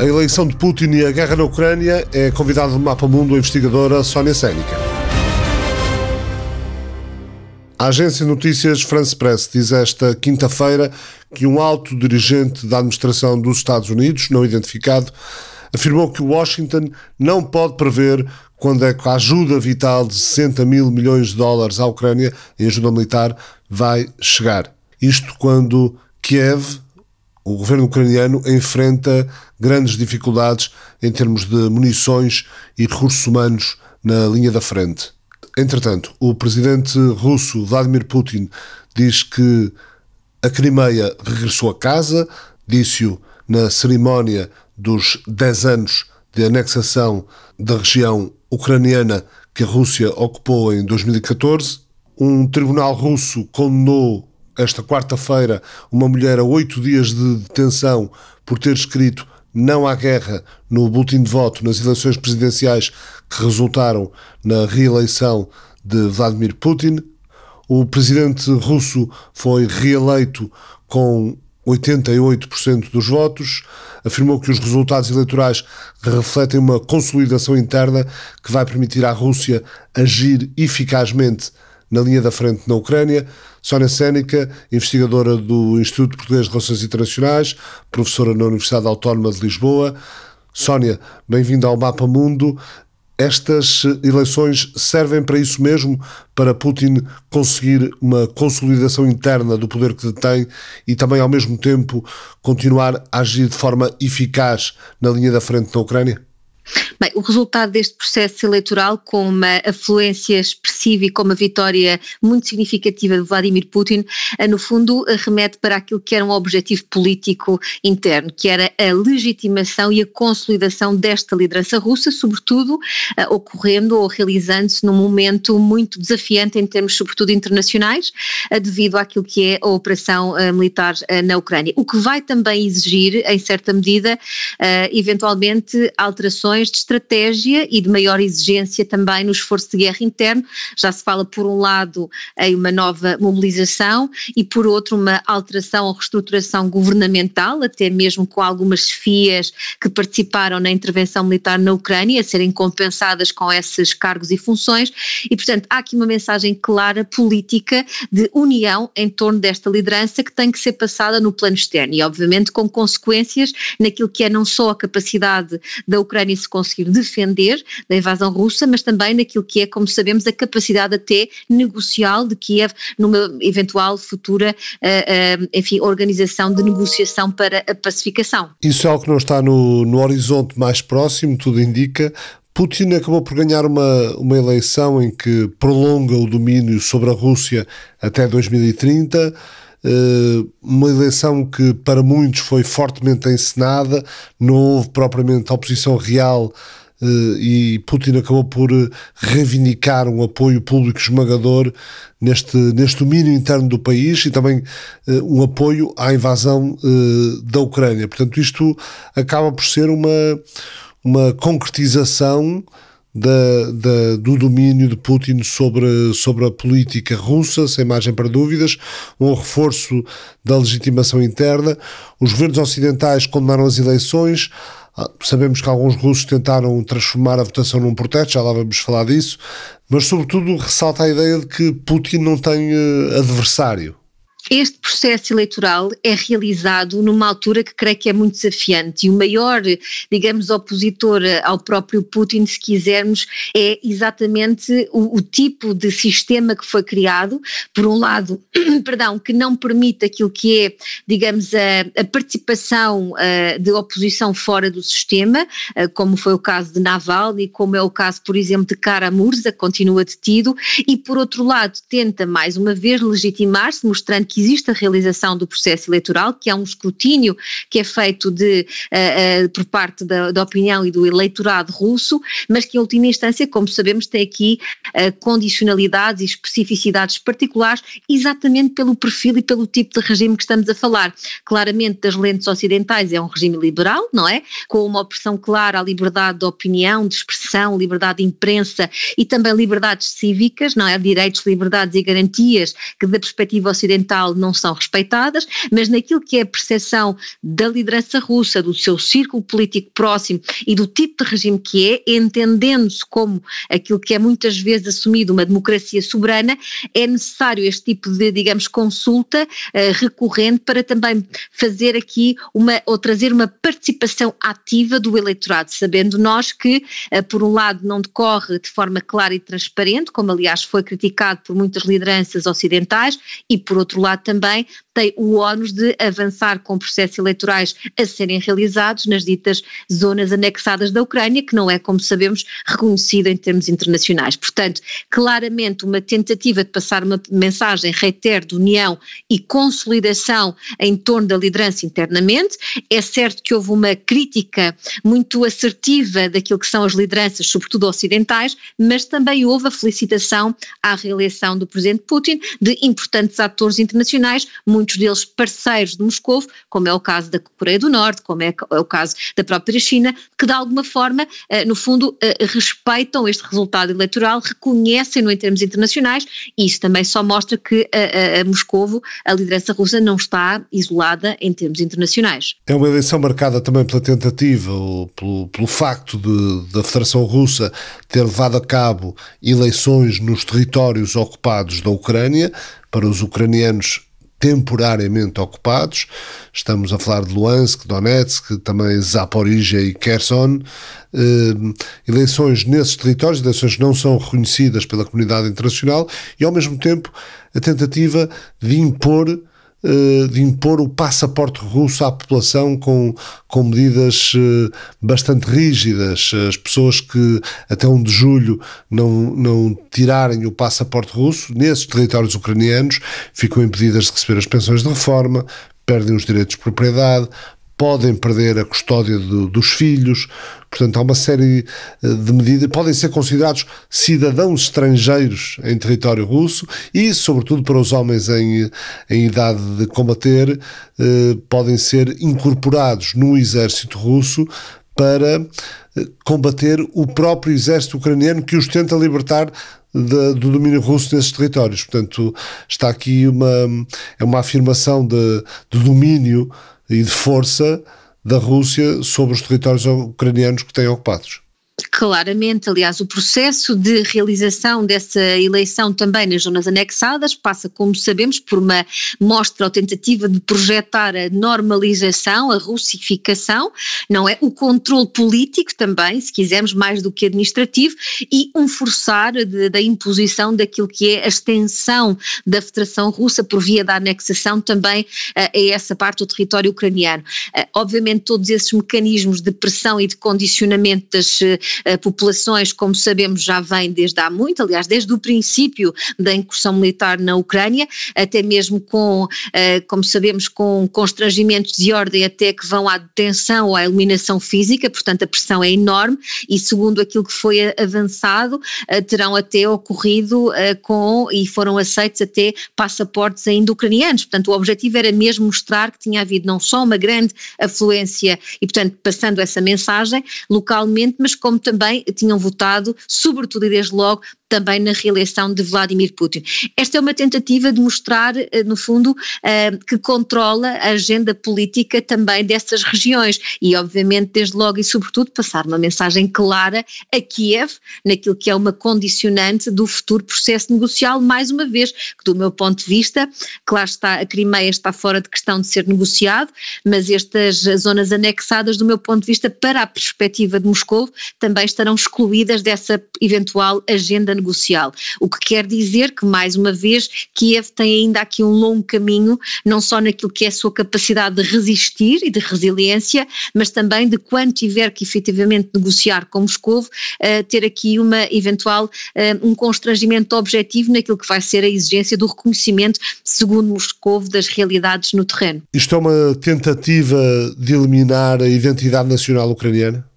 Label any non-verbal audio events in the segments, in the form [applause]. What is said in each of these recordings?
A eleição de Putin e a guerra na Ucrânia é convidado do Mapa Mundo a investigadora Sónia Sénica. A agência de notícias France Press diz esta quinta-feira que um alto dirigente da administração dos Estados Unidos, não identificado, afirmou que Washington não pode prever quando é que a ajuda vital de 60 mil milhões de dólares à Ucrânia em ajuda militar vai chegar. Isto quando Kiev o governo ucraniano enfrenta grandes dificuldades em termos de munições e recursos humanos na linha da frente. Entretanto, o presidente russo Vladimir Putin diz que a Crimeia regressou a casa, disse-o na cerimónia dos 10 anos de anexação da região ucraniana que a Rússia ocupou em 2014. Um tribunal russo condenou esta quarta-feira uma mulher a oito dias de detenção por ter escrito não à guerra no boletim de voto nas eleições presidenciais que resultaram na reeleição de Vladimir Putin. O presidente russo foi reeleito com 88% dos votos, afirmou que os resultados eleitorais refletem uma consolidação interna que vai permitir à Rússia agir eficazmente na linha da frente na Ucrânia. Sónia Sénica, investigadora do Instituto Português de Relações Internacionais, professora na Universidade Autónoma de Lisboa. Sónia, bem-vinda ao Mapa Mundo. Estas eleições servem para isso mesmo, para Putin conseguir uma consolidação interna do poder que detém e também, ao mesmo tempo, continuar a agir de forma eficaz na linha da frente na Ucrânia? Bem, o resultado deste processo eleitoral, com uma afluência expressiva e com uma vitória muito significativa de Vladimir Putin, eh, no fundo remete para aquilo que era um objetivo político interno, que era a legitimação e a consolidação desta liderança russa, sobretudo uh, ocorrendo ou realizando-se num momento muito desafiante em termos, sobretudo, internacionais, uh, devido àquilo que é a operação uh, militar na Ucrânia. O que vai também exigir, em certa medida, eventualmente alterações questões de estratégia e de maior exigência também no esforço de guerra interno. Já se fala, por um lado, em uma nova mobilização e, por outro, uma alteração ou reestruturação governamental, até mesmo com algumas fias que participaram na intervenção militar na Ucrânia a serem compensadas com esses cargos e funções. E, portanto, há aqui uma mensagem clara política de união em torno desta liderança que tem que ser passada no plano externo e, obviamente, com consequências naquilo que é não só a capacidade da Ucrânia se conseguir defender da invasão russa, mas também naquilo que é, como sabemos, a capacidade até negocial de Kiev numa eventual futura, eh, eh, enfim, organização de negociação para a pacificação. Isso é algo que não está no, no horizonte mais próximo, tudo indica, Putin acabou por ganhar uma, uma eleição em que prolonga o domínio sobre a Rússia até 2030. Eh, uma eleição que para muitos foi fortemente encenada, não houve propriamente oposição real eh, e Putin acabou por eh, reivindicar um apoio público esmagador neste, neste domínio interno do país e também um apoio à invasão da Ucrânia. Portanto, isto acaba por ser uma, uma concretização da, da, do domínio de Putin sobre, sobre a política russa, sem margem para dúvidas, um reforço da legitimação interna. Os governos ocidentais condenaram as eleições. Ah, sabemos que alguns russos tentaram transformar a votação num protesto, já lá vamos falar disso, mas, sobretudo, ressalta a ideia de que Putin não tem eh, adversário este processo eleitoral é realizado numa altura que creio que é muito desafiante e o maior, digamos, opositor ao próprio Putin, se quisermos, é exatamente o, o tipo de sistema que foi criado, por um lado, [clears throat] perdão, que não permite aquilo que é, digamos, a, a participação a, eh, de oposição fora do sistema, a, eh, como foi o caso de Navalny, como é o caso, por exemplo, de Karamurza, continua detido, e por outro lado tenta mais uma vez legitimar-se, mostrando que existe a realização do processo eleitoral, que há é um escrutínio que é feito de, uh, uh, por parte da, da, opinião e do eleitorado russo, mas que em última instância, como sabemos, tem aqui uh, condicionalidades e especificidades particulares, exatamente pelo perfil e pelo tipo de regime que estamos a falar. Claramente, das lentes ocidentais é um regime liberal, não é? Com uma opressão clara à liberdade de opinião, de expressão, liberdade de imprensa e também liberdades cívicas, não é? Direitos, liberdades e garantias que da perspectiva ocidental geral não são respeitadas, mas naquilo que é a percepção da liderança russa, do seu círculo político próximo e do tipo de regime que é, entendendo-se como aquilo que é muitas vezes assumido uma democracia soberana, é necessário este tipo de, digamos, consulta uh, recorrente para também fazer aqui uma, ou trazer uma participação ativa do eleitorado, sabendo nós que, uh, por um lado, não decorre de forma clara e transparente, como aliás foi criticado por muitas lideranças ocidentais, e por outro lado, lado também tem o ónus de avançar com processos eleitorais a serem realizados nas ditas zonas anexadas da Ucrânia, que não é, como sabemos, reconhecido em termos internacionais. Portanto, claramente uma tentativa de passar uma mensagem, reitero, de união e consolidação em torno da liderança internamente. É certo que houve uma crítica muito assertiva daquilo que são as lideranças, sobretudo ocidentais, mas também houve a felicitação à reeleição do presidente Putin de importantes atores internacionais, muito muitos deles parceiros de Moscou, como é o caso da Coreia do Norte, como é, é o caso da própria China, que de alguma forma, eh, no fundo, eh, respeitam este resultado eleitoral, reconhecem-no em termos internacionais, e isso também só mostra que a, eh, a, a Moscou, a liderança russa, não está isolada em termos internacionais. É uma eleição marcada também pela tentativa, ou pelo, pelo facto de, da Federação Russa ter levado a cabo eleições nos territórios ocupados da Ucrânia. Para os ucranianos, temporariamente ocupados. Estamos a falar de Luansk, Donetsk, também Zaporizhia e Kherson. Ehm, eleições nesses territórios, eleições que não são reconhecidas pela comunidade internacional e, ao mesmo tempo, a tentativa de impor eh, de impor o passaporte russo à população com, com medidas eh, bastante rígidas. As pessoas que até 1 de julho não, não tirarem o passaporte russo, nesses territórios ucranianos, ficam impedidas de receber as pensões de reforma, perdem os direitos de propriedade, podem perder a custódia do, dos filhos, portanto há uma série eh, de medidas, podem ser considerados cidadãos estrangeiros em território russo e, sobretudo para os homens em, em idade de combater, eh, podem ser incorporados no exército russo para eh, combater o próprio exército ucraniano que os tenta libertar de, do domínio russo nesses territórios. Portanto, está aqui uma, é uma afirmação de, de domínio e de força da Rússia sobre os territórios ucranianos que têm ocupados. Claramente, aliás, o processo de realização dessa eleição também nas zonas anexadas passa, como sabemos, por uma mostra ou tentativa de projetar a normalização, a russificação, não é? O controle político também, se quisermos, mais do que administrativo, e um forçar de, da imposição daquilo que é a extensão da Federação Russa por via da anexação também uh, a essa parte do território ucraniano. Uh, obviamente, todos esses mecanismos de pressão e de condicionamento das eh, eh, populações, como sabemos, já vem desde há muito, aliás, desde o princípio da incursão militar na Ucrânia, até mesmo com, eh, como sabemos, com constrangimentos de ordem até que vão à detenção ou à eliminação física, portanto a pressão é enorme e segundo aquilo que foi avançado, eh, terão até ocorrido com, e foram aceitos até passaportes ainda ucranianos, portanto o objetivo era mesmo mostrar que tinha havido não só uma grande afluência e portanto passando essa mensagem localmente, mas como como também tinham votado, sobretudo e desde logo, também na reeleição de Vladimir Putin. Esta é uma tentativa de mostrar, eh, no fundo, eh, que controla a agenda política também dessas regiões e, obviamente, desde logo e sobretudo, passar uma mensagem clara a Kiev naquilo que é uma condicionante do futuro processo negocial, mais uma vez, que do meu ponto de vista, claro está, a Crimeia está fora de questão de ser negociado, mas estas zonas anexadas, do meu ponto de vista, para a perspectiva de Moscou, também estarão excluídas dessa eventual agenda negocial. O que quer dizer que, mais uma vez, Kiev tem ainda aqui um longo caminho, não só naquilo que é a sua capacidade de resistir e de resiliência, mas também de quando tiver que efetivamente negociar com Moscou, uh, ter aqui uma eventual, uh, um constrangimento objetivo naquilo que vai ser a exigência do reconhecimento, segundo Moscou, das realidades no terreno. Isto é uma tentativa de eliminar a identidade nacional ucraniana?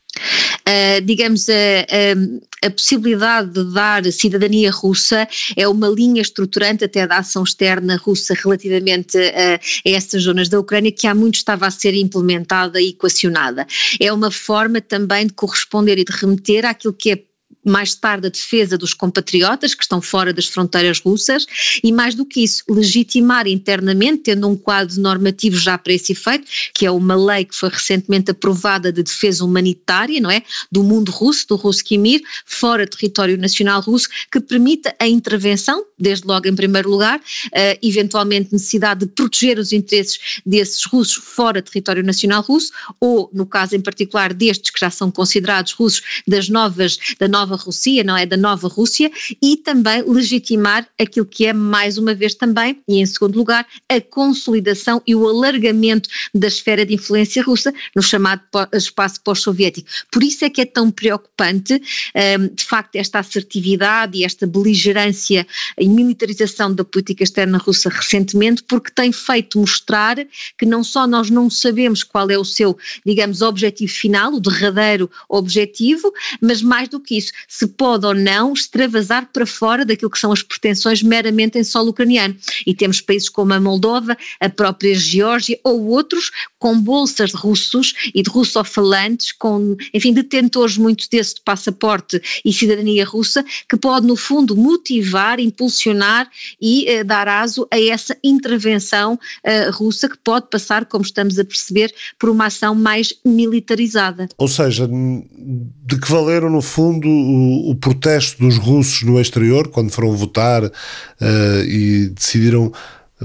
Eh, digamos, a, a, a, possibilidade de dar cidadania russa é uma linha estruturante até da ação externa russa relativamente a, eh, a essas zonas da Ucrânia que há muito estava a ser implementada e equacionada. É uma forma também de corresponder e de remeter àquilo que é mais tarde a defesa dos compatriotas que estão fora das fronteiras russas e, mais do que isso, legitimar internamente, tendo um quadro normativo já para esse efeito, que é uma lei que foi recentemente aprovada de defesa humanitária, não é? Do mundo russo, do russo Kimir, fora território nacional russo, que permita a intervenção, desde logo em primeiro lugar, uh, eventualmente necessidade de proteger os interesses desses russos fora território nacional russo, ou, no caso em particular destes que já são considerados russos, das novas, da nova nova Rússia, não é? Da nova Rússia e também legitimar aquilo que é, mais uma vez também, e em segundo lugar, a consolidação e o alargamento da esfera de influência russa no chamado espaço pós-soviético. Por isso é que é tão preocupante, hum, de facto, esta assertividade e esta beligerância e militarização da política externa russa recentemente, porque tem feito mostrar que não só nós não sabemos qual é o seu, digamos, objetivo final, o derradeiro objetivo, mas mais do que isso, se pode ou não extravasar para fora daquilo que são as pretensões meramente em solo ucraniano. E temos países como a Moldova, a própria Geórgia ou outros com bolsas de russos e de russofalantes, com, enfim, detentores muito desse de passaporte e cidadania russa, que pode, no fundo, motivar, impulsionar e eh, dar aso a essa intervenção eh, russa que pode passar, como estamos a perceber, por uma ação mais militarizada. Ou seja, de que valeram, no fundo, o, protesto dos russos no exterior, quando foram votar uh, e decidiram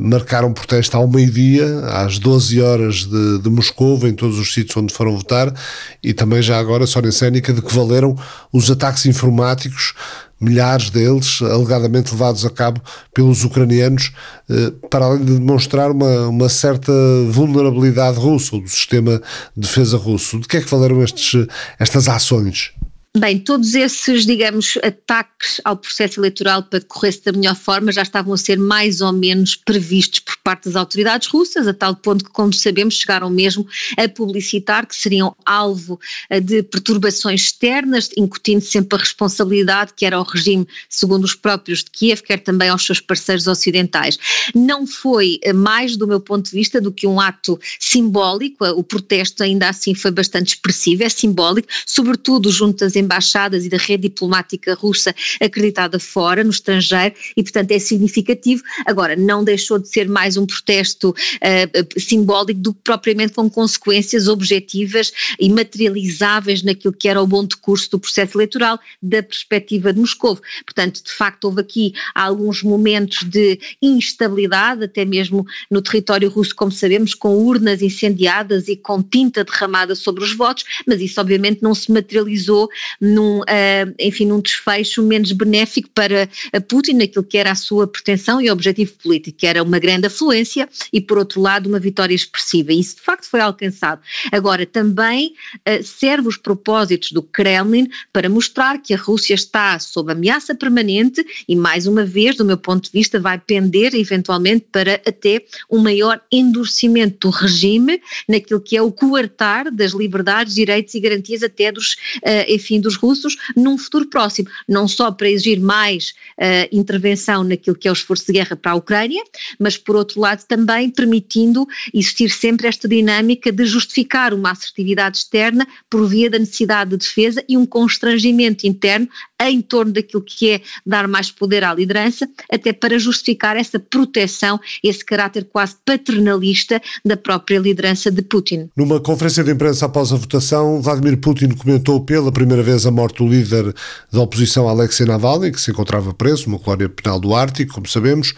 marcaram um protesto ao meio-dia, às 12 horas de, de Moscou, em todos os sítios onde foram votar, e também já agora, só na cénica, de que valeram os ataques informáticos, milhares deles, alegadamente levados a cabo pelos ucranianos, eh, para além de demonstrar uma, uma certa vulnerabilidade russa, ou do sistema de defesa russo. De que é que valeram estes, estas ações? Bem, todos esses, digamos, ataques ao processo eleitoral para que corresse da melhor forma já estavam a ser mais ou menos previstos por parte das autoridades russas, a tal ponto que, como sabemos, chegaram mesmo a publicitar que seriam alvo eh, de perturbações externas, incutindo sempre a responsabilidade que era ao regime, segundo os próprios de Kiev, quer também aos seus parceiros ocidentais. Não foi eh, mais, do meu ponto de vista, do que um ato simbólico, eh, o protesto ainda assim foi bastante expressivo, é simbólico, sobretudo junto às embaixadas e da rede diplomática russa acreditada fora, no estrangeiro, e portanto é significativo. Agora, não deixou de ser mais um protesto uh, simbólico do que propriamente com consequências objetivas e materializáveis naquilo que era o bom decurso do processo eleitoral da perspectiva de Moscou. Portanto, de facto, houve aqui alguns momentos de instabilidade, até mesmo no território russo, como sabemos, com urnas incendiadas e com tinta derramada sobre os votos, mas isso obviamente não se materializou num, uh, enfim, num desfecho menos benéfico para Putin, naquilo que era a sua pretensão e objetivo político, que era uma grande afluência e, por outro lado, uma vitória expressiva. Isso, de facto, foi alcançado. Agora, também uh, serve os propósitos do Kremlin para mostrar que a Rússia está sob ameaça permanente e, mais uma vez, do meu ponto de vista, vai pender eventualmente para até um maior endurecimento do regime naquilo que é o coartar das liberdades, direitos e garantias até dos, uh, enfim, dos russos num futuro próximo, não só para exigir mais uh, intervenção naquilo que é o esforço de guerra para a Ucrânia, mas por outro lado também permitindo existir sempre esta dinâmica de justificar uma assertividade externa por via da necessidade de defesa e um constrangimento interno em torno daquilo que é dar mais poder à liderança, até para justificar essa proteção, esse caráter quase paternalista da própria liderança de Putin. Numa conferência de imprensa após a votação, Vladimir Putin comentou pela primeira vez vez a morte do líder da oposição Alexei Navalny, que se encontrava preso numa colónia penal do Ártico, como sabemos,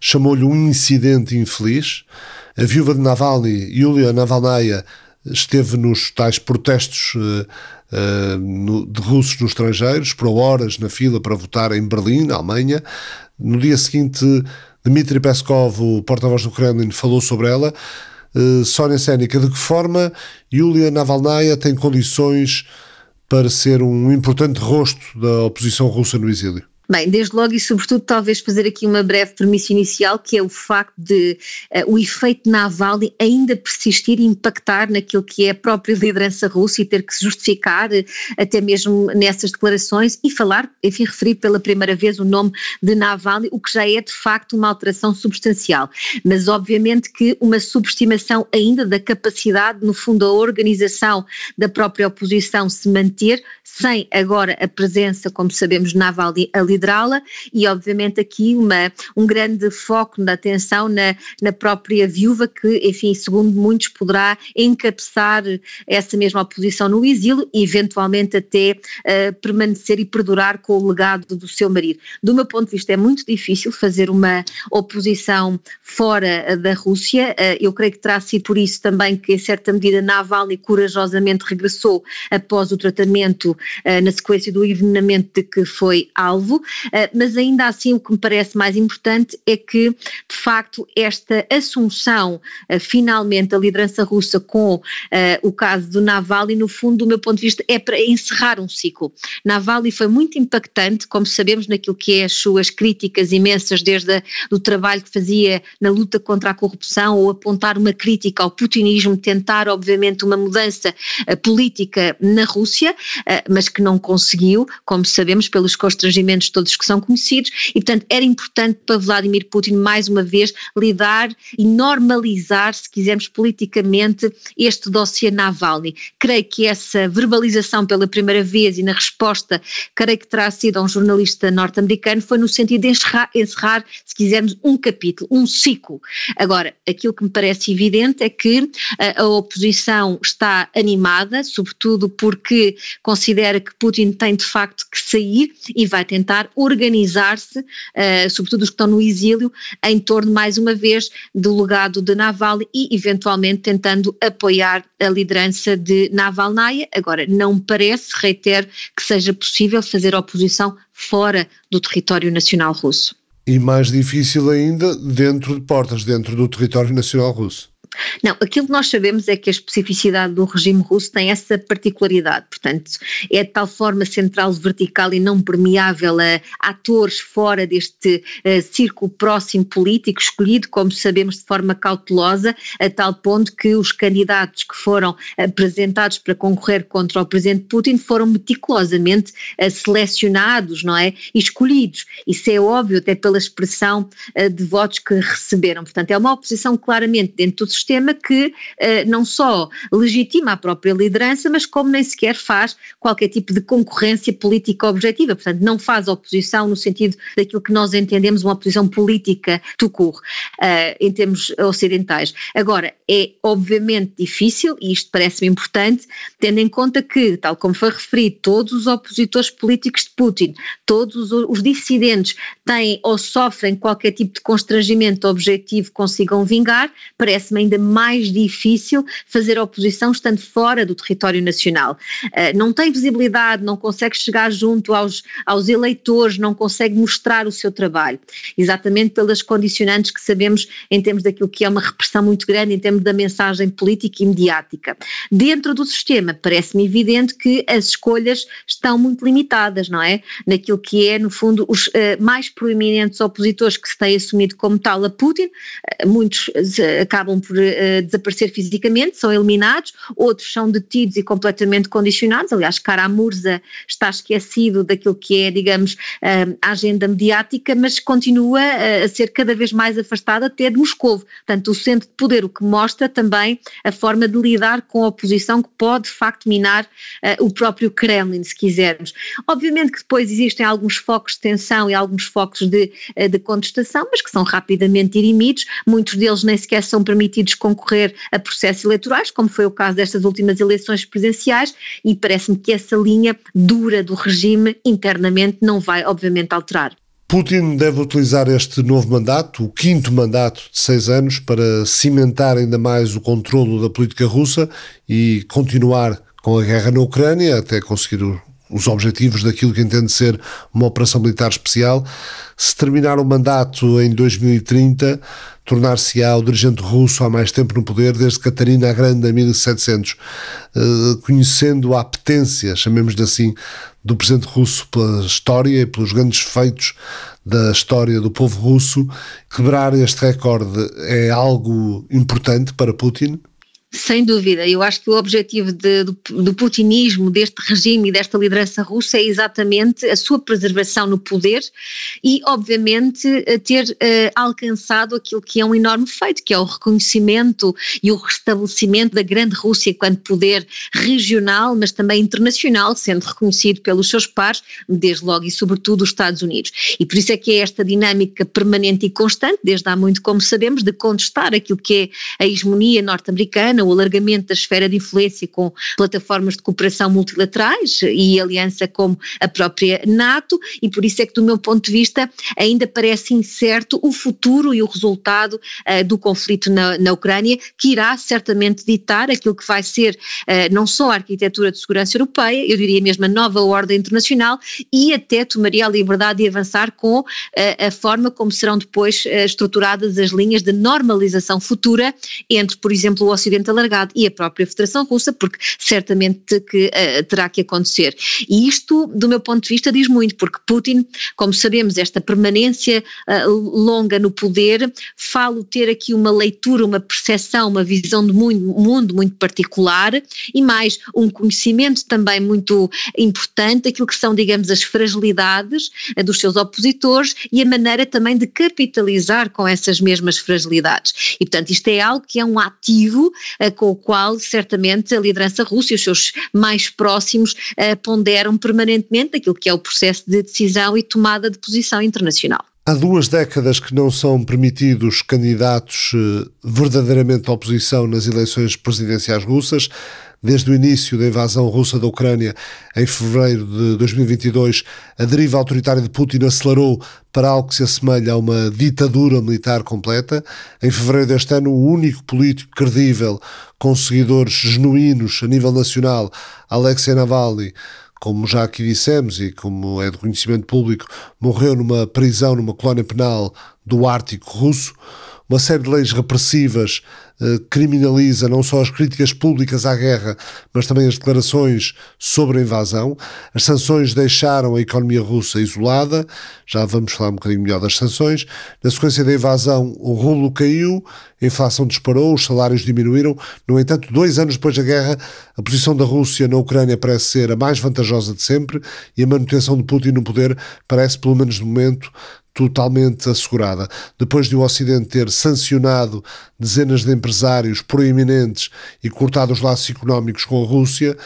chamou-lhe um incidente infeliz. A viúva de Navalny, Yulia Navalnaya, esteve nos tais protestos uh, uh, no, de russos no estrangeiro, esperou horas na fila para votar em Berlim, na Alemanha. No dia seguinte, Dmitry Peskov, o porta-voz do Kremlin, falou sobre ela. Uh, Sónia Sénica, de que forma Yulia Navalnaya tem condições para ser um importante rosto da oposição russa no exílio? Bem, desde logo e sobretudo talvez fazer aqui uma breve permissão inicial, que é o facto de uh, o efeito naval ainda persistir e impactar naquilo que é a própria liderança russa e ter que se justificar uh, até mesmo nessas declarações e falar, enfim, referir pela primeira vez o nome de Navalny, o que já é de facto uma alteração substancial. Mas obviamente que uma subestimação ainda da capacidade, no fundo, da organização da própria oposição se manter, sem agora a presença, como sabemos, Navalny a liderança considerá-la e, obviamente, aqui uma, um grande foco na atenção na, na própria viúva, que, enfim, segundo muitos, poderá encapsar essa mesma oposição no exílio e, eventualmente, até uh, permanecer e perdurar com o legado do seu marido. Do meu ponto de vista, é muito difícil fazer uma oposição fora eh, da Rússia. Uh, eu creio que terá sido por isso também que, em certa medida, Navalny corajosamente regressou após o tratamento uh, na sequência do envenenamento de que foi alvo. Eh, mas ainda assim o que me parece mais importante é que, de facto, esta assunção eh, finalmente da liderança russa com eh, o caso do Navalny, no fundo, do meu ponto de vista, é para encerrar um ciclo. Navalny foi muito impactante, como sabemos, naquilo que é as suas críticas imensas, desde o trabalho que fazia na luta contra a corrupção ou apontar uma crítica ao putinismo, tentar, obviamente, uma mudança política na Rússia, mas que não conseguiu, como sabemos, pelos constrangimentos todos que são conhecidos, e portanto era importante para Vladimir Putin, mais uma vez, lidar e normalizar, se quisermos politicamente, este dossiê Navalny. Creio que essa verbalização pela primeira vez e na resposta, creio que terá sido a um jornalista norte-americano, foi no sentido de encerrar, encerrar, se quisermos, um capítulo, um ciclo. Agora, aquilo que me parece evidente é que a, eh, a oposição está animada, sobretudo porque considera que Putin tem de facto que sair e vai tentar tentar organizar-se, uh, sobretudo os que estão no exílio, em torno, mais uma vez, do legado de Navalny e, eventualmente, tentando apoiar a liderança de Navalnaya. Agora, não parece, reitero, que seja possível fazer oposição fora do território nacional russo. E mais difícil ainda, dentro de portas, dentro do território nacional russo. Não, aquilo que nós sabemos é que a especificidade do regime russo tem essa particularidade, portanto, é de tal forma central, vertical e não permeável a atores fora deste uh, círculo próximo político, escolhido, como sabemos, de forma cautelosa, a tal ponto que os candidatos que foram apresentados para concorrer contra o presidente Putin foram meticulosamente uh, selecionados, não é? E escolhidos. Isso é óbvio até pela expressão uh, de votos que receberam. Portanto, é uma oposição claramente dentro do sistema sistema que eh, não só legitima a própria liderança, mas como nem sequer faz qualquer tipo de concorrência política objetiva, portanto não faz oposição no sentido daquilo que nós entendemos uma oposição política tucur, uh, eh, em termos ocidentais. Agora, é obviamente difícil, e isto parece-me importante, tendo em conta que, tal como foi referido, todos os opositores políticos de Putin, todos os dissidentes têm ou sofrem qualquer tipo de constrangimento objetivo, consigam vingar, parece-me ainda mais difícil fazer oposição estando fora do território nacional. Eh, não tem visibilidade, não consegue chegar junto aos, aos eleitores, não consegue mostrar o seu trabalho, exatamente pelas condicionantes que sabemos em termos daquilo que é uma repressão muito grande, em termos da mensagem política e mediática. Dentro do sistema, parece-me evidente que as escolhas estão muito limitadas, não é? Naquilo que é, no fundo, os eh, mais proeminentes opositores que se têm assumido como tal a Putin, eh, muitos acabam por uh, desaparecer fisicamente, são eliminados, outros são detidos e completamente condicionados. Aliás, Caramurza está esquecido daquilo que é, digamos, uh, a agenda mediática, mas continua eh, a ser cada vez mais afastada até de Moscou. Portanto, o centro de poder, o que mostra também a forma de lidar com a oposição que pode, de facto, minar o próprio Kremlin, se quisermos. Obviamente que depois existem alguns focos de tensão e alguns focos de, de contestação, mas que são rapidamente dirimidos, muitos deles nem sequer são permitidos partidos concorrer a processos eleitorais, como foi o caso destas últimas eleições presidenciais, e parece-me que essa linha dura do regime internamente não vai, obviamente, alterar. Putin deve utilizar este novo mandato, o quinto mandato de seis anos, para cimentar ainda mais o controlo da política russa e continuar com a guerra na Ucrânia até conseguir o os objetivos daquilo que entende ser uma operação militar especial. Se terminar o mandato em 2030, tornar-se-á o dirigente russo há mais tempo no poder, desde Catarina a Grande em 1700, eh, conhecendo a apetência, chamemos-lhe assim, do presidente russo pela história e pelos grandes feitos da história do povo russo, quebrar este recorde é algo importante para Putin? Sem dúvida, eu acho que o objetivo de, do, do, putinismo, deste regime e desta liderança russa é exatamente a sua preservação no poder e, obviamente, ter uh, alcançado aquilo que é um enorme feito, que é o reconhecimento e o restabelecimento da grande Rússia enquanto poder regional, mas também internacional, sendo reconhecido pelos seus pares, desde logo e sobretudo os Estados Unidos. E por isso é que é esta dinâmica permanente e constante, desde há muito, como sabemos, de contestar aquilo que é a hegemonia norte-americana o alargamento da esfera de influência com plataformas de cooperação multilaterais e aliança como a própria NATO, e por isso é que, do meu ponto de vista, ainda parece incerto o futuro e o resultado uh, do conflito na, na, Ucrânia, que irá certamente ditar aquilo que vai ser uh, não só a arquitetura de segurança europeia, eu diria mesmo a nova ordem internacional, e até tomaria a liberdade de avançar com uh, a forma como serão depois estruturadas as linhas de normalização futura entre, por exemplo, o Ocidente alargado e a própria Federação Russa, porque certamente que uh, terá que acontecer. E isto, do meu ponto de vista, diz muito, porque Putin, como sabemos, esta permanência uh, longa no poder, falo ter aqui uma leitura, uma percepção, uma visão de mundo, mundo muito particular e mais um conhecimento também muito importante daquilo que são, digamos, as fragilidades uh, dos seus opositores e a maneira também de capitalizar com essas mesmas fragilidades. E, portanto, isto é algo que é um ativo eh, com o qual certamente a liderança russa e os seus mais próximos eh, ponderam permanentemente aquilo que é o processo de decisão e tomada de posição internacional. Há duas décadas que não são permitidos candidatos eh, verdadeiramente à oposição nas eleições presidenciais russas desde o início da invasão russa da Ucrânia em fevereiro de 2022, a deriva autoritária de Putin acelerou para algo que se assemelha a uma ditadura militar completa. Em fevereiro deste ano, o único político credível com seguidores genuínos a nível nacional, Alexei Navalny, como já aqui dissemos e como é de conhecimento público, morreu numa prisão, numa colónia penal do Ártico Russo uma série de leis repressivas eh, criminaliza não só as críticas públicas à guerra, mas também as declarações sobre a invasão. As sanções deixaram a economia russa isolada, já vamos falar um bocadinho melhor das sanções. Na sequência da invasão, o rublo caiu, a inflação disparou, os salários diminuíram. No entanto, dois anos depois da guerra, a posição da Rússia na Ucrânia parece ser a mais vantajosa de sempre e a manutenção de Putin no poder parece, pelo menos no momento, totalmente assegurada. Depois de o Ocidente ter sancionado dezenas de empresários proeminentes e cortado os laços económicos com a Rússia,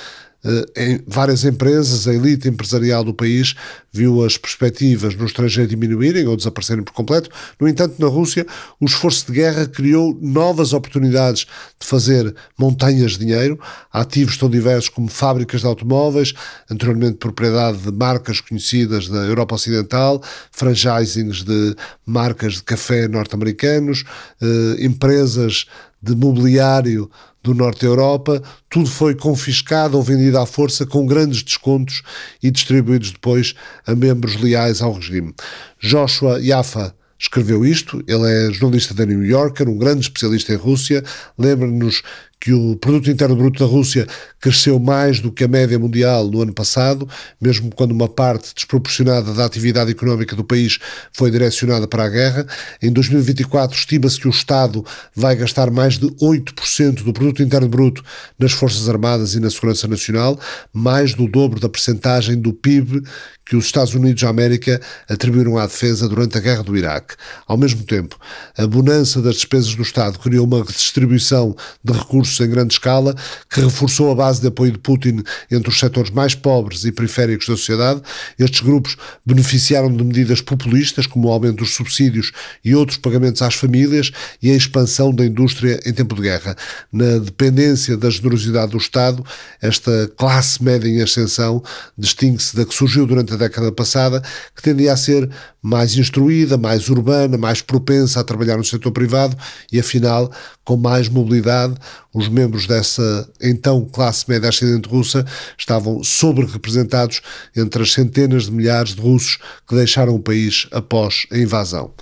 eh, em várias empresas, a elite empresarial do país viu as perspectivas no estrangeiro diminuírem ou desaparecerem por completo. No entanto, na Rússia, o esforço de guerra criou novas oportunidades de fazer montanhas de dinheiro, ativos tão diversos como fábricas de automóveis, anteriormente propriedade de marcas conhecidas da Europa Ocidental, franchisings de marcas de café norte-americanos, eh, empresas de mobiliário do Norte da Europa, tudo foi confiscado ou vendido à força com grandes descontos e distribuídos depois a membros leais ao regime. Joshua Jaffa escreveu isto, ele é jornalista da New Yorker, um grande especialista em Rússia, lembra-nos que o produto interno bruto da Rússia cresceu mais do que a média mundial no ano passado, mesmo quando uma parte desproporcionada da atividade económica do país foi direcionada para a guerra. Em 2024 estima-se que o Estado vai gastar mais de 8% do produto interno bruto nas Forças Armadas e na Segurança Nacional, mais do dobro da percentagem do PIB que os Estados Unidos da América atribuíram à defesa durante a guerra do Iraque. Ao mesmo tempo, a bonança das despesas do Estado criou uma redistribuição de recursos em grande escala, que reforçou a base de apoio de Putin entre os setores mais pobres e periféricos da sociedade. Estes grupos beneficiaram de medidas populistas, como o aumento dos subsídios e outros pagamentos às famílias e a expansão da indústria em tempo de guerra. Na dependência da generosidade do Estado, esta classe média em ascensão distingue-se da que surgiu durante a década passada, que tendia a ser mais instruída, mais urbana, mais propensa a trabalhar no setor privado e, afinal, com mais mobilidade, os membros dessa então classe média ascendente russa estavam sobre-representados entre as centenas de milhares de russos que deixaram o país após a invasão.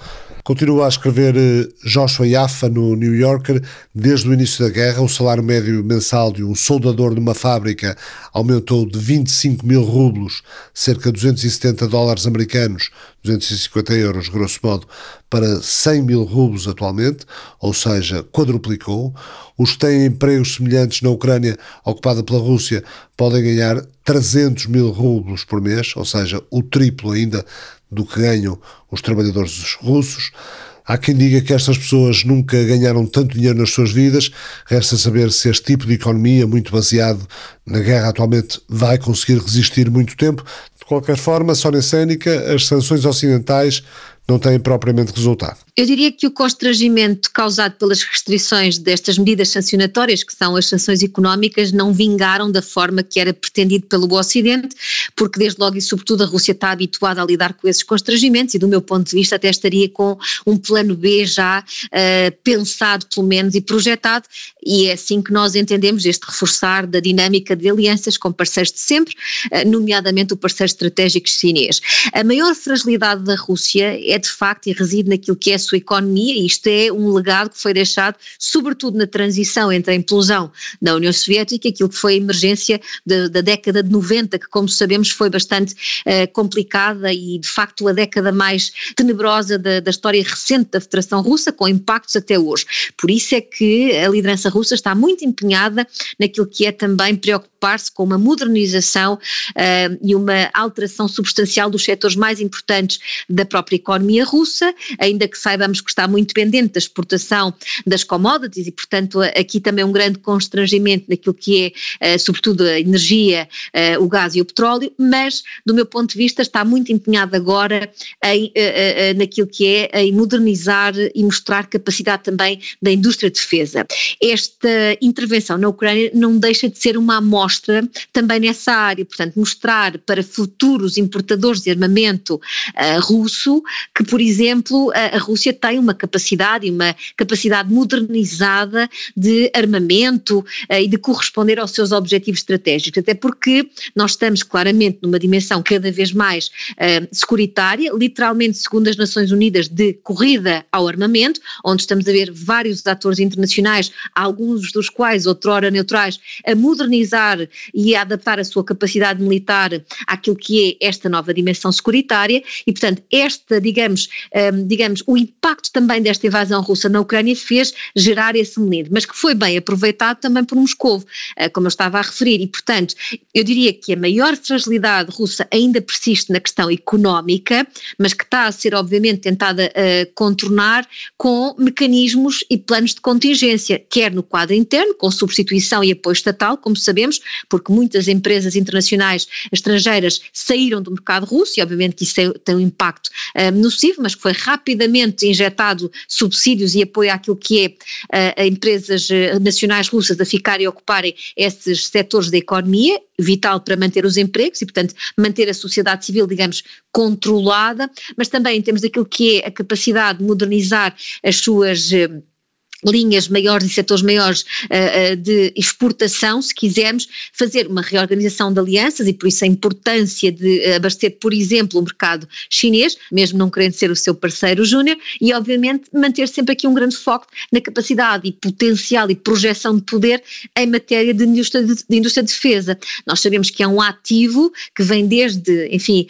Continua a escrever eh, Joshua Yaffa no New Yorker. Desde o início da guerra, o salário médio mensal de um soldador numa fábrica aumentou de 25 mil rublos, cerca de 270 dólares americanos, 250 euros, grosso modo, para 100 mil rublos atualmente, ou seja, quadruplicou. Os que têm empregos semelhantes na Ucrânia, ocupada pela Rússia, podem ganhar 300 mil rublos por mês, ou seja, o triplo ainda do que ganham os trabalhadores russos. Há quem diga que estas pessoas nunca ganharam tanto dinheiro nas suas vidas. Resta saber se este tipo de economia, muito baseado na guerra atualmente, vai conseguir resistir muito tempo. De qualquer forma, só na cênica, as sanções ocidentais não têm propriamente resultado. Eu diria que o constrangimento causado pelas restrições destas medidas sancionatórias, que são as sanções económicas, não vingaram da forma que era pretendido pelo Ocidente, porque desde logo e sobretudo a Rússia está habituada a lidar com esses constrangimentos e do meu ponto de vista até estaria com um plano B já uh, pensado pelo menos e projetado e é assim que nós entendemos este reforçar da dinâmica de alianças com parceiros de sempre, uh, nomeadamente o parceiro estratégico chinês. A maior fragilidade da Rússia é de facto e reside naquilo que é sua economia, e isto é um legado que foi deixado, sobretudo na transição entre a implosão da União Soviética e aquilo que foi a emergência de, da década de 90, que, como sabemos, foi bastante eh, complicada e, de facto, a década mais tenebrosa da, da história recente da Federação Russa, com impactos até hoje. Por isso é que a liderança russa está muito empenhada naquilo que é também preocupar-se com uma modernização uh, e uma alteração substancial dos setores mais importantes da própria economia russa, ainda que saiba vai, que está muito dependente da exportação das commodities e, portanto, aqui também um grande constrangimento naquilo que é, eh, sobretudo, a energia, eh, o gás e o petróleo, mas, do meu ponto de vista, está muito empenhado agora em, eh, naquilo que é em modernizar e mostrar capacidade também da indústria de defesa. Esta intervenção na Ucrânia não deixa de ser uma amostra também nessa área, portanto, mostrar para futuros importadores de armamento uh, russo que, por exemplo, a Rússia Rússia tem uma capacidade e uma capacidade modernizada de armamento eh, e de corresponder aos seus objetivos estratégicos, até porque nós estamos claramente numa dimensão cada vez mais eh, securitária, literalmente segundo as Nações Unidas, de corrida ao armamento, onde estamos a ver vários atores internacionais, alguns dos quais outrora neutrais, a modernizar e a adaptar a sua capacidade militar àquilo que é esta nova dimensão securitária e, portanto, esta, digamos, eh, digamos o impacto também desta invasão russa na Ucrânia fez gerar esse medo, mas que foi bem aproveitado também por Moscovo, eh, como eu estava a referir. E, portanto, eu diria que a maior fragilidade russa ainda persiste na questão económica, mas que está a ser, obviamente, tentada eh, contornar com mecanismos e planos de contingência, quer no quadro interno, com substituição e apoio estatal, como sabemos, porque muitas empresas internacionais estrangeiras saíram do mercado russo, e obviamente que isso tem um impacto eh, nocivo, mas que foi rapidamente injetado subsídios e apoio àquilo que é eh, a empresas eh, nacionais russas a ficarem e ocuparem esses setores da economia, vital para manter os empregos e, portanto, manter a sociedade civil, digamos, controlada, mas também temos aquilo que é a capacidade de modernizar as suas eh, linhas maiores e setores maiores uh, de exportação, se quisermos, fazer uma reorganização de alianças e por isso a importância de eh, abastecer, por exemplo, o mercado chinês, mesmo não querendo ser o seu parceiro júnior, e obviamente manter sempre aqui um grande foco na capacidade e potencial e projeção de poder em matéria de indústria de, de indústria de defesa. Nós sabemos que é um ativo que vem desde, enfim,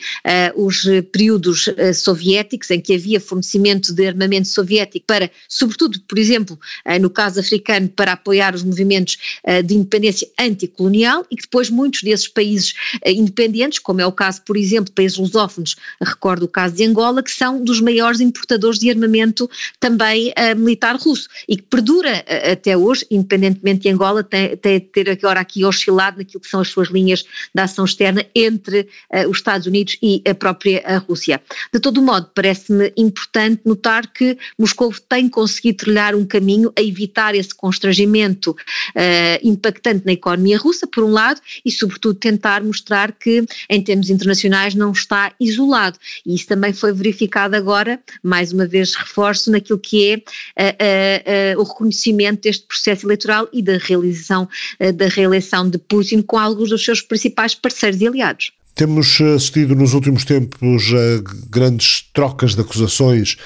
uh, os períodos soviéticos em que havia fornecimento de armamento soviético para, sobretudo, por exemplo, eh, no caso africano, para apoiar os movimentos eh, de independência anticolonial e que depois muitos desses países eh, independentes, como é o caso, por exemplo, de países lusófonos, recordo o caso de Angola, que são dos maiores importadores de armamento também militar russo e que perdura até hoje, independentemente de Angola ter agora aqui oscilado naquilo que são as suas linhas de ação externa entre os Estados Unidos e a própria Rússia. De todo modo, parece-me importante notar que Moscou tem conseguido trilhar um caminho caminho a evitar esse constrangimento uh, impactante na economia russa, por um lado, e sobretudo tentar mostrar que, em termos internacionais, não está isolado. E isso também foi verificado agora, mais uma vez reforço, naquilo que é uh, uh, o reconhecimento deste processo eleitoral e da realização da reeleição de Putin com alguns dos seus principais parceiros e aliados. Temos assistido nos últimos tempos a grandes trocas de acusações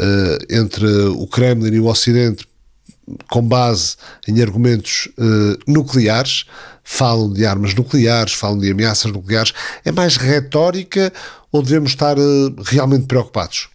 eh, entre o Kremlin e o Ocidente com base em argumentos uh, nucleares, falam de armas nucleares, falam de ameaças nucleares, é mais retórica ou devemos estar uh, realmente preocupados?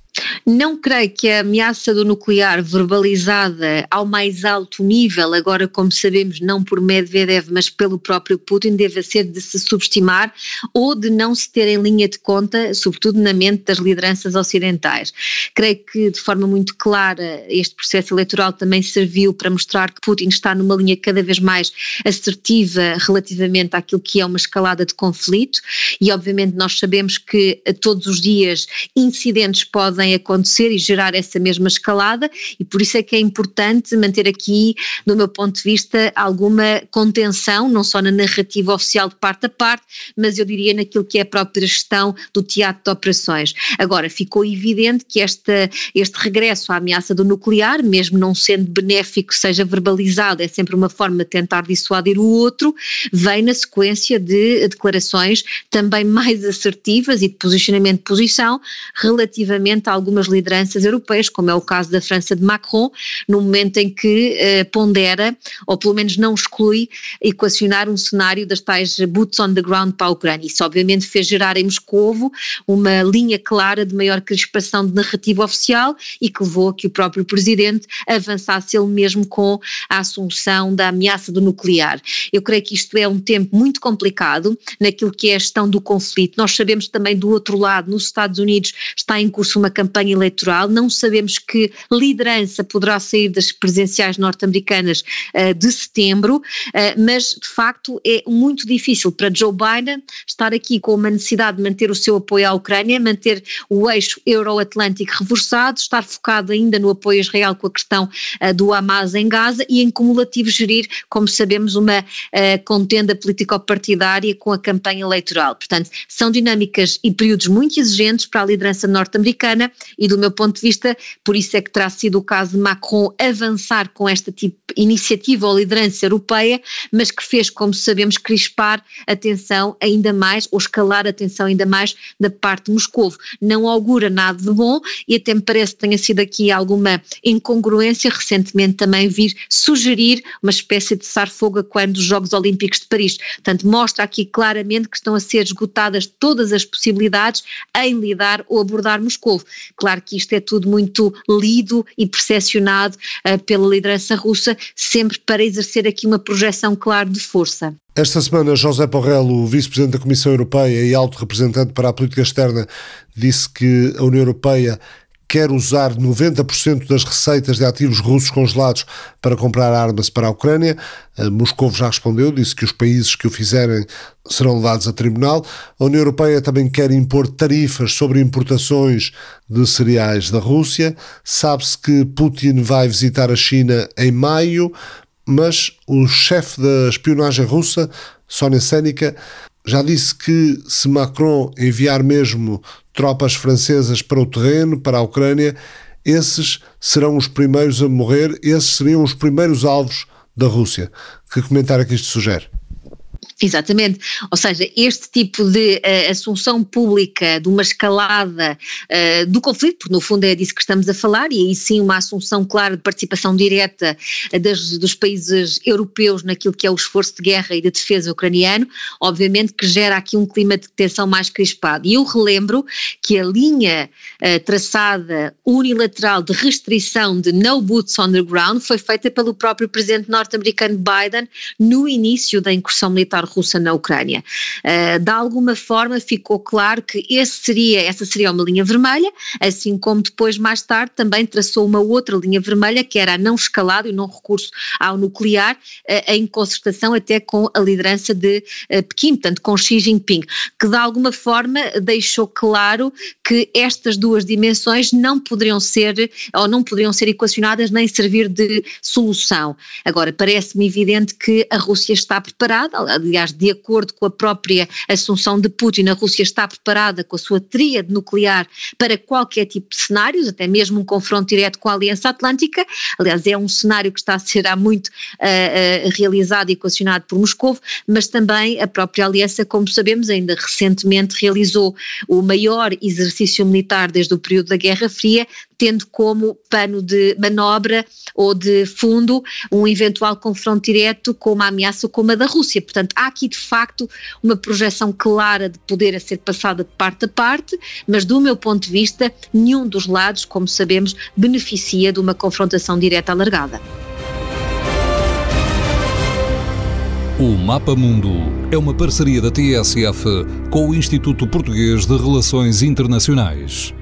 Não creio que a ameaça do nuclear verbalizada ao mais alto nível, agora como sabemos, não por Medvedev, mas pelo próprio Putin, deva ser de se subestimar ou de não se ter em linha de conta, sobretudo na mente das lideranças ocidentais. Creio que, de forma muito clara, este processo eleitoral também serviu para mostrar que Putin está numa linha cada vez mais assertiva relativamente àquilo que é uma escalada de conflito e, obviamente, nós sabemos que eh, todos os dias incidentes podem também acontecer e gerar essa mesma escalada, e por isso é que é importante manter aqui, do meu ponto de vista, alguma contenção, não só na narrativa oficial de parte a parte, mas eu diria naquilo que é a própria gestão do teatro de operações. Agora, ficou evidente que esta, este regresso à ameaça do nuclear, mesmo não sendo benéfico, seja verbalizado, é sempre uma forma de tentar dissuadir o outro, vem na sequência de declarações também mais assertivas e de posicionamento de posição relativamente ao algumas lideranças europeias, como é o caso da França de Macron, no momento em que eh, pondera, ou pelo menos não exclui, equacionar um cenário das tais boots on the ground para a Ucrânia. Isso obviamente fez gerar em Moscovo uma linha clara de maior crispação de narrativa oficial e que levou a que o próprio presidente avançasse ele mesmo com a assunção da ameaça do nuclear. Eu creio que isto é um tempo muito complicado naquilo que é a gestão do conflito. Nós sabemos também do outro lado, nos Estados Unidos, está em curso uma campanha campanha eleitoral, não sabemos que liderança poderá sair das presidenciais norte-americanas uh, de setembro, uh, mas de facto é muito difícil para Joe Biden estar aqui com uma necessidade de manter o seu apoio à Ucrânia, manter o eixo euro-atlântico reforçado, estar focado ainda no apoio a Israel com a questão uh, do Hamas em Gaza e em cumulativo gerir, como sabemos, uma contenda político-partidária com a campanha eleitoral. Portanto, são dinâmicas e períodos muito exigentes para a liderança norte-americana e do meu ponto de vista, por isso é que terá sido o caso de Macron avançar com esta tipo, iniciativa ou liderança europeia, mas que fez, como sabemos, crispar a tensão ainda mais, ou escalar a tensão ainda mais da parte de Moscou. Não augura nada de bom e até me parece que tenha sido aqui alguma incongruência recentemente também vir sugerir uma espécie de sarfoga quando os Jogos Olímpicos de Paris. Portanto, mostra aqui claramente que estão a ser esgotadas todas as possibilidades em lidar ou abordar Moscou. Claro que isto é tudo muito lido e percepcionado uh, pela liderança russa, sempre para exercer aqui uma projeção clara de força. Esta semana, José Borrell, vice-presidente da Comissão Europeia e alto representante para a política externa, disse que a União Europeia quer usar 90% das receitas de ativos russos congelados para comprar armas para a Ucrânia. Eh, Moscou já respondeu, disse que os países que o fizerem serão levados a tribunal. A União Europeia também quer impor tarifas sobre importações de cereais da Rússia. Sabe-se que Putin vai visitar a China em maio, mas o chefe da espionagem russa, Sónia Sénica já disse que se Macron enviar mesmo tropas francesas para o terreno, para a Ucrânia, esses serão os primeiros a morrer, esses seriam os primeiros alvos da Rússia. Que comentário é que isto sugere? Exatamente. Ou seja, este tipo de uh, eh, assunção pública, de uma escalada uh, do conflito, no fundo é disso que estamos a falar, e aí sim uma assunção clara de participação direta eh, das, dos países europeus naquilo que é o esforço de guerra e de defesa ucraniano, obviamente que gera aqui um clima de tensão mais crispado. E eu relembro que a linha uh, traçada unilateral de restrição de no boots on the ground foi feita pelo próprio presidente norte-americano Biden no início da incursão militar militar russa na Ucrânia. Eh, de alguma forma ficou claro que seria, essa seria uma linha vermelha, assim como depois, mais tarde, também traçou uma outra linha vermelha, que era a não escalada e o não recurso ao nuclear, eh, em concertação até com a liderança de eh, Pequim, portanto com Xi Jinping, que de alguma forma deixou claro que estas duas dimensões não poderiam ser ou não poderiam ser equacionadas nem servir de solução. Agora, parece-me evidente que a Rússia está preparada, aliás, de acordo com a própria assunção de Putin, a Rússia está preparada com a sua tríade nuclear para qualquer tipo de cenários, até mesmo um confronto direto com a Aliança Atlântica. Aliás, é um cenário que está a ser há muito uh, uh, realizado e equacionado por Moscou, mas também a própria Aliança, como sabemos, ainda recentemente realizou o maior exercício militar desde o período da Guerra Fria, tendo como pano de manobra ou de fundo um eventual confronto direto com uma ameaça como a da Rússia. Portanto, há aqui de facto uma projeção clara de poder a ser passada de parte a parte, mas do meu ponto de vista, nenhum dos lados, como sabemos, beneficia de uma confrontação direta alargada. O Mapa Mundo é uma parceria da TSF com o Instituto Português de Relações Internacionais.